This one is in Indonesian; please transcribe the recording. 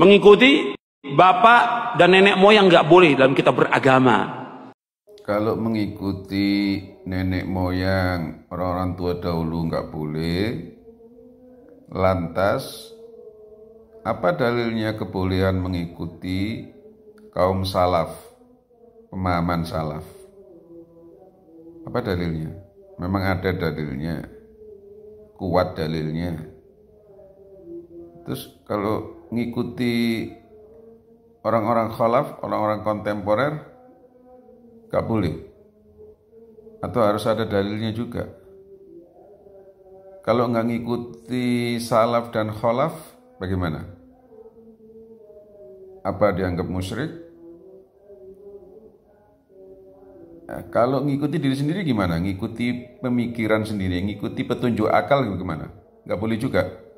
Mengikuti bapak dan nenek moyang nggak boleh dalam kita beragama. Kalau mengikuti nenek moyang orang-orang tua dahulu nggak boleh, lantas apa dalilnya kebolehan mengikuti kaum salaf, pemahaman salaf? Apa dalilnya? Memang ada dalilnya, kuat dalilnya. Terus kalau ngikuti orang-orang kholaf, orang-orang kontemporer, gak boleh. Atau harus ada dalilnya juga. Kalau nggak ngikuti salaf dan kholaf, bagaimana? Apa dianggap musyrik? Nah, kalau ngikuti diri sendiri gimana? Ngikuti pemikiran sendiri, ngikuti petunjuk akal gimana? Gak boleh juga.